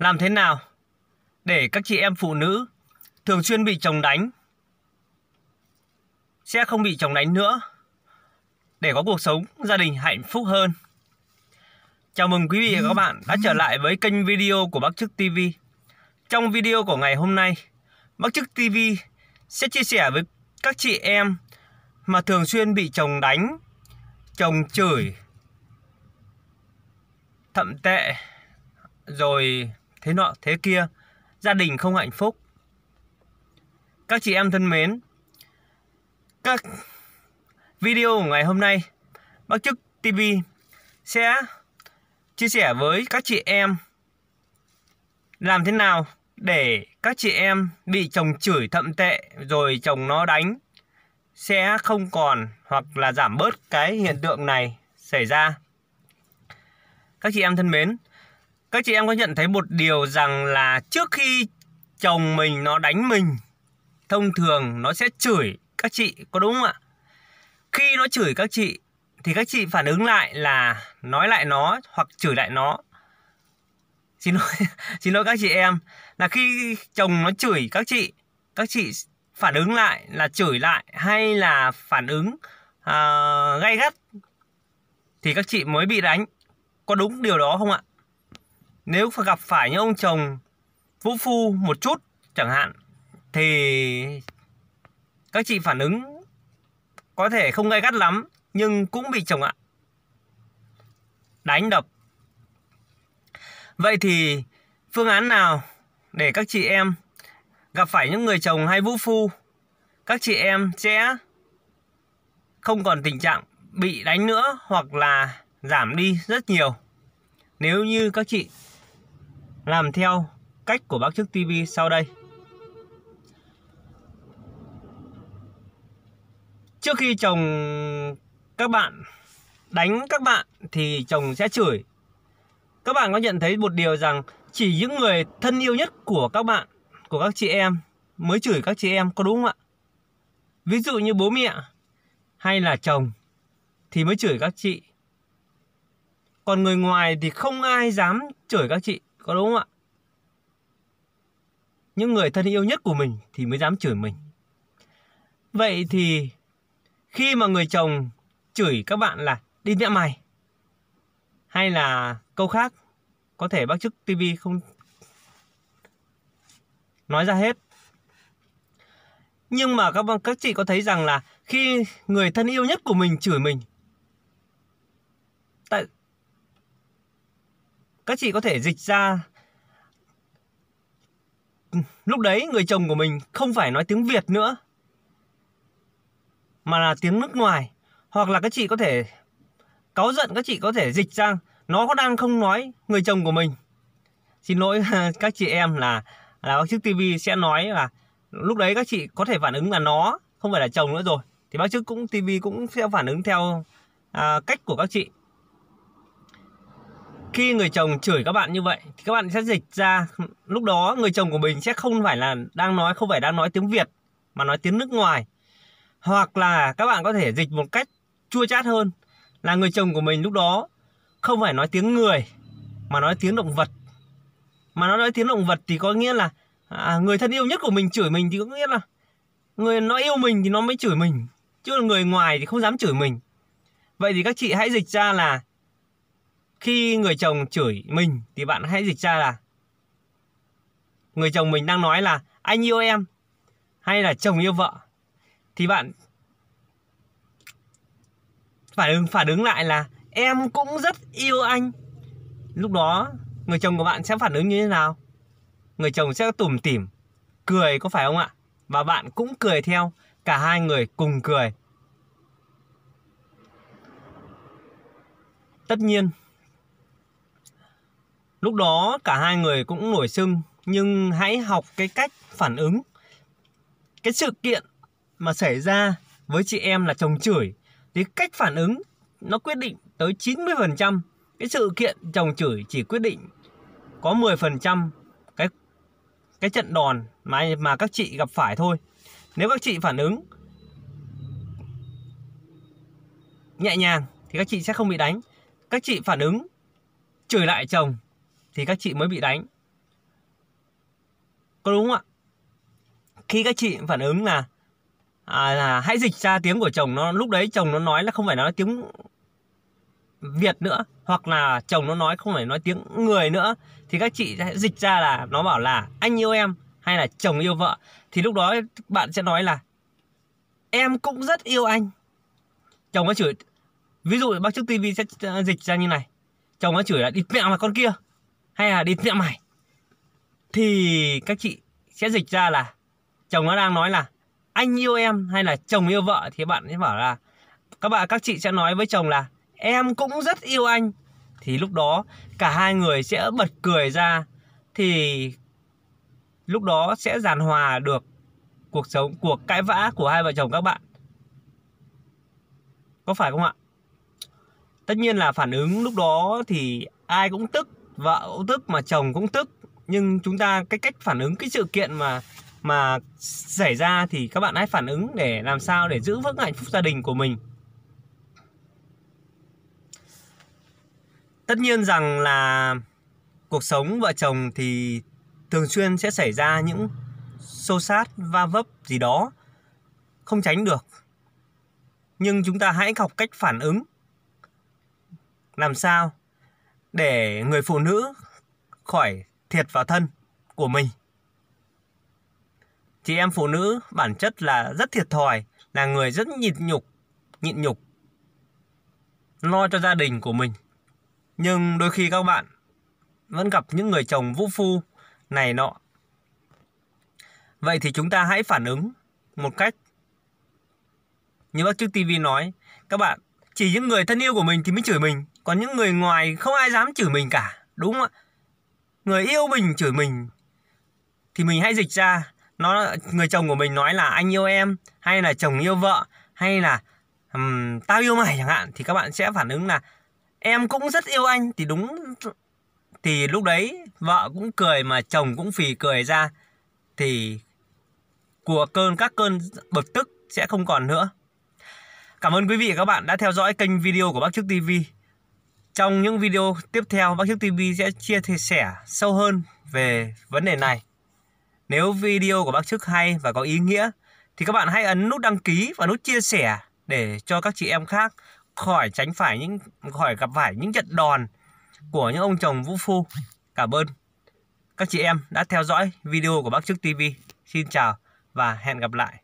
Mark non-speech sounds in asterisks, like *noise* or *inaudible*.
Làm thế nào để các chị em phụ nữ thường xuyên bị chồng đánh sẽ không bị chồng đánh nữa để có cuộc sống gia đình hạnh phúc hơn. Chào mừng quý vị và các bạn đã trở lại với kênh video của Bác Chức TV. Trong video của ngày hôm nay, Bác Chức TV sẽ chia sẻ với các chị em mà thường xuyên bị chồng đánh, chồng chửi, thậm tệ rồi thế nọ, thế kia, gia đình không hạnh phúc. Các chị em thân mến, các video của ngày hôm nay, Bác Chức TV sẽ chia sẻ với các chị em làm thế nào để các chị em bị chồng chửi thậm tệ rồi chồng nó đánh sẽ không còn hoặc là giảm bớt cái hiện tượng này xảy ra. Các chị em thân mến, các chị em có nhận thấy một điều rằng là trước khi chồng mình nó đánh mình Thông thường nó sẽ chửi các chị có đúng không ạ? Khi nó chửi các chị thì các chị phản ứng lại là nói lại nó hoặc chửi lại nó xin lỗi *laughs* xin lỗi các chị em là khi chồng nó chửi các chị các chị phản ứng lại là chửi lại hay là phản ứng uh, gay gắt thì các chị mới bị đánh có đúng điều đó không ạ nếu gặp phải những ông chồng vũ phu một chút chẳng hạn thì các chị phản ứng có thể không gay gắt lắm nhưng cũng bị chồng ạ đánh đập vậy thì phương án nào để các chị em gặp phải những người chồng hay vũ phu các chị em sẽ không còn tình trạng bị đánh nữa hoặc là giảm đi rất nhiều nếu như các chị làm theo cách của bác chức TV sau đây. Trước khi chồng các bạn đánh các bạn thì chồng sẽ chửi. Các bạn có nhận thấy một điều rằng chỉ những người thân yêu nhất của các bạn, của các chị em mới chửi các chị em có đúng không ạ? Ví dụ như bố mẹ hay là chồng thì mới chửi các chị. Còn người ngoài thì không ai dám chửi các chị. Có đúng không ạ? Những người thân yêu nhất của mình thì mới dám chửi mình. Vậy thì khi mà người chồng chửi các bạn là đi mẹ mày hay là câu khác có thể bác chức TV không nói ra hết. Nhưng mà các bạn các chị có thấy rằng là khi người thân yêu nhất của mình chửi mình tại các chị có thể dịch ra Lúc đấy người chồng của mình không phải nói tiếng Việt nữa Mà là tiếng nước ngoài Hoặc là các chị có thể Cáu giận các chị có thể dịch sang Nó có đang không nói người chồng của mình Xin lỗi *laughs* các chị em là là bác chức TV sẽ nói là lúc đấy các chị có thể phản ứng là nó không phải là chồng nữa rồi thì bác chức cũng TV cũng sẽ phản ứng theo à, cách của các chị khi người chồng chửi các bạn như vậy thì các bạn sẽ dịch ra lúc đó người chồng của mình sẽ không phải là đang nói không phải đang nói tiếng Việt mà nói tiếng nước ngoài hoặc là các bạn có thể dịch một cách chua chát hơn là người chồng của mình lúc đó không phải nói tiếng người mà nói tiếng động vật mà nó nói tiếng động vật thì có nghĩa là à, người thân yêu nhất của mình chửi mình thì có nghĩa là người nó yêu mình thì nó mới chửi mình chứ người ngoài thì không dám chửi mình vậy thì các chị hãy dịch ra là khi người chồng chửi mình thì bạn hãy dịch ra là người chồng mình đang nói là anh yêu em hay là chồng yêu vợ thì bạn phản ứng phản ứng lại là em cũng rất yêu anh lúc đó người chồng của bạn sẽ phản ứng như thế nào người chồng sẽ tủm tỉm cười có phải không ạ và bạn cũng cười theo cả hai người cùng cười tất nhiên Lúc đó cả hai người cũng nổi sưng nhưng hãy học cái cách phản ứng. Cái sự kiện mà xảy ra với chị em là chồng chửi thì cách phản ứng nó quyết định tới 90%. Cái sự kiện chồng chửi chỉ quyết định có 10% cái cái trận đòn mà mà các chị gặp phải thôi. Nếu các chị phản ứng nhẹ nhàng thì các chị sẽ không bị đánh. Các chị phản ứng chửi lại chồng thì các chị mới bị đánh. Có đúng không ạ? Khi các chị phản ứng là à, là hãy dịch ra tiếng của chồng nó lúc đấy chồng nó nói là không phải nói tiếng Việt nữa hoặc là chồng nó nói không phải nói tiếng người nữa thì các chị sẽ dịch ra là nó bảo là anh yêu em hay là chồng yêu vợ thì lúc đó bạn sẽ nói là em cũng rất yêu anh chồng nó chửi ví dụ bác trước tivi sẽ dịch ra như này chồng nó chửi là đi mẹ mà con kia hay là đi tiệm mày thì các chị sẽ dịch ra là chồng nó đang nói là anh yêu em hay là chồng yêu vợ thì bạn sẽ bảo là các bạn các chị sẽ nói với chồng là em cũng rất yêu anh thì lúc đó cả hai người sẽ bật cười ra thì lúc đó sẽ giàn hòa được cuộc sống cuộc cãi vã của hai vợ chồng các bạn có phải không ạ tất nhiên là phản ứng lúc đó thì ai cũng tức vợ cũng tức mà chồng cũng tức nhưng chúng ta cái cách phản ứng cái sự kiện mà mà xảy ra thì các bạn hãy phản ứng để làm sao để giữ vững hạnh phúc gia đình của mình tất nhiên rằng là cuộc sống vợ chồng thì thường xuyên sẽ xảy ra những xô xát va vấp gì đó không tránh được nhưng chúng ta hãy học cách phản ứng làm sao để người phụ nữ khỏi thiệt vào thân của mình. Chị em phụ nữ bản chất là rất thiệt thòi, là người rất nhịn nhục, nhịn nhục, lo cho gia đình của mình. Nhưng đôi khi các bạn vẫn gặp những người chồng vũ phu này nọ. Vậy thì chúng ta hãy phản ứng một cách như bác trước TV nói, các bạn chỉ những người thân yêu của mình thì mới chửi mình còn những người ngoài không ai dám chửi mình cả đúng không ạ người yêu mình chửi mình thì mình hãy dịch ra nó người chồng của mình nói là anh yêu em hay là chồng yêu vợ hay là um, tao yêu mày chẳng hạn thì các bạn sẽ phản ứng là em cũng rất yêu anh thì đúng thì lúc đấy vợ cũng cười mà chồng cũng phì cười ra thì của cơn các cơn bực tức sẽ không còn nữa Cảm ơn quý vị và các bạn đã theo dõi kênh video của Bác Trước TV. Trong những video tiếp theo, Bác Trước TV sẽ chia sẻ sâu hơn về vấn đề này. Nếu video của Bác Trước hay và có ý nghĩa, thì các bạn hãy ấn nút đăng ký và nút chia sẻ để cho các chị em khác khỏi tránh phải những khỏi gặp phải những trận đòn của những ông chồng vũ phu. Cảm ơn các chị em đã theo dõi video của Bác Trước TV. Xin chào và hẹn gặp lại.